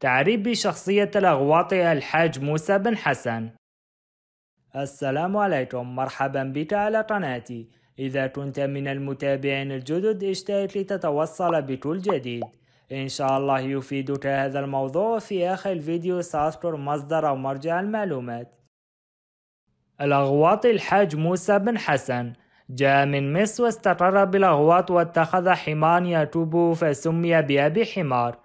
تعريب بشخصية الأغواطي الحاج موسى بن حسن السلام عليكم مرحبا بك على قناتي إذا كنت من المتابعين الجدد اشترك لتتوصل بكل جديد إن شاء الله يفيدك هذا الموضوع في آخر الفيديو سأذكر مصدر أو مرجع المعلومات الأغواطي الحاج موسى بن حسن جاء من مصر واستقر بالأغواط واتخذ حمار يتوبه فسمي بأبي حمار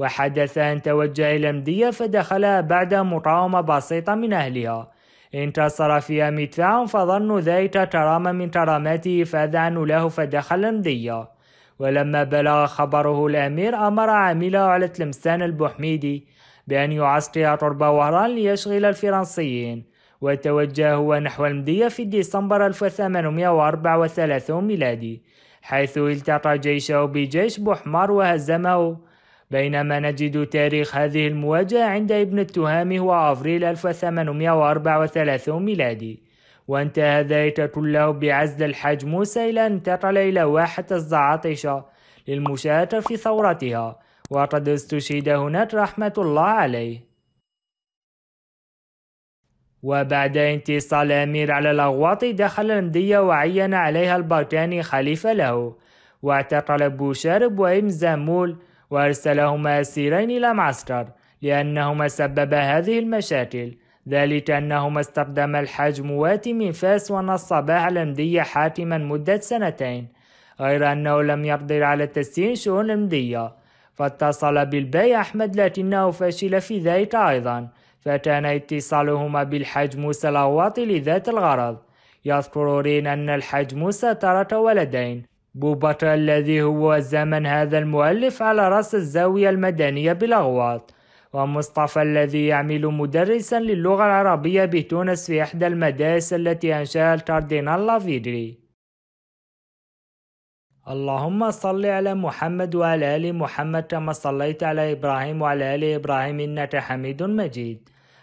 وحدث أن توجه إلى مدية فدخلها بعد مقاومة بسيطة من أهلها انتصر فيها مدفع فظنوا ذلك ترام من تراماته فأذعنوا له فدخل المدية ولما بلغ خبره الأمير أمر عامله على تلمسان البحميدي بأن يعسكر قرب وهران ليشغل الفرنسيين وتوجه هو نحو المدية في ديسمبر 1834 ميلادي حيث التقى جيشه بجيش بحمار وهزمه بينما نجد تاريخ هذه المواجهة عند ابن التهام هو أفريل 1834 ميلادي وانتهى ذلك كله بعزل الحاج موسى إلى أن انتقل إلى واحة الزعاطشة للمشاركة في ثورتها وقد استشهد هناك رحمة الله عليه وبعد انتصال الأمير على الأغواط دخل الأندية وعين عليها البركاني خليفة له واعتقل بوشارب وإم زامول وأرسلهما أسيرين إلى معسكر لأنهما سببا هذه المشاكل ذلك أنهما استخدما الحجموات من فاس ونصبا على المدية حاكما مدة سنتين غير أنه لم يقدر على تسيين شؤون المدية فاتصل بالبي أحمد لكنه فشل في ذلك أيضا فكان اتصالهما موسى الأواطي لذات الغرض يذكر رين أن موسى ترك ولدين بوبتر الذي هو زمن هذا المؤلف على رأس الزاوية المدنية بلغواط ومصطفى الذي يعمل مدرسا للغة العربية بتونس في إحدى المدارس التي أنشأها الكاردينال لافيدري اللهم صل على محمد وعلى آل محمد كما صليت على إبراهيم وعلى آل إبراهيم إنك حميد مجيد